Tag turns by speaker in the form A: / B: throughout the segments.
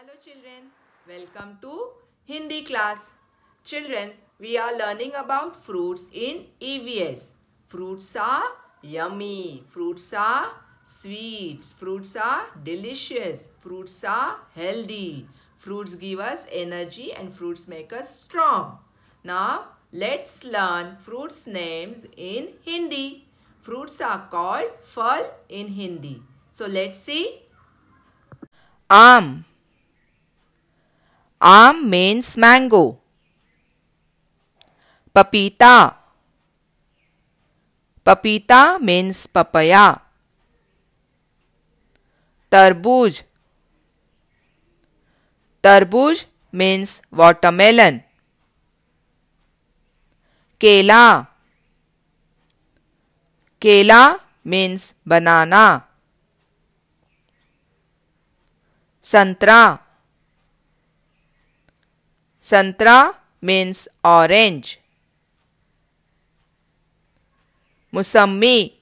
A: Hello children, welcome to Hindi class. Children, we are learning about fruits in EVS. Fruits are yummy, fruits are sweet. fruits are delicious, fruits are healthy. Fruits give us energy and fruits make us strong. Now, let's learn fruits names in Hindi. Fruits are called phal in Hindi. So, let's see. Aam. Aam means mango papita papita means papaya तरबूज तरबूज means watermelon केला केला means बनाना संतरा Santra means orange. Musammi.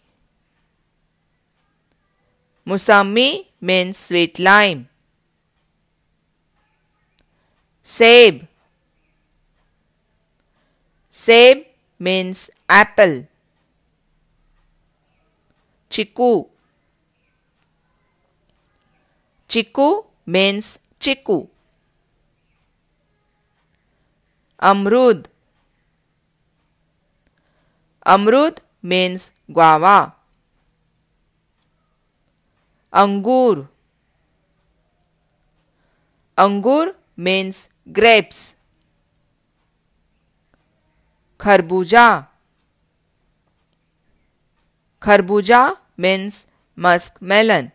A: Musammi means sweet lime. Seb. Seb means apple. Chiku. Chiku means chiku. अमरुद अमरुद means guava अंगूर अंगूर means grapes kharbuja kharbuja means musk melon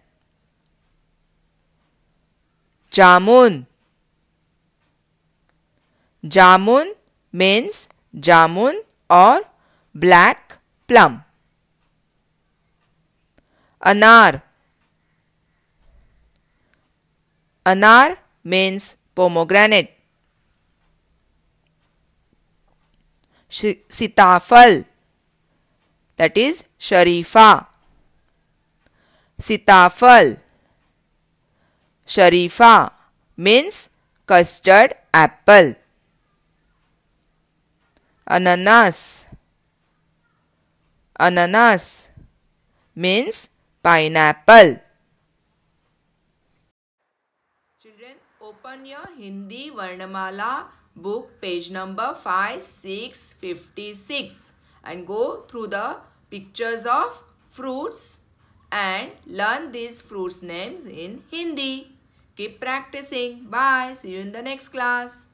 A: jamun jamun means jamun और black plum anar anar means pomegranate sitaphal that is sharifa sitaphal sharifa means custard apple Ananas. Ananas means pineapple. Children, open your Hindi Varnamala book page number 5, and go through the pictures of fruits and learn these fruits names in Hindi. Keep practicing. Bye. See you in the next class.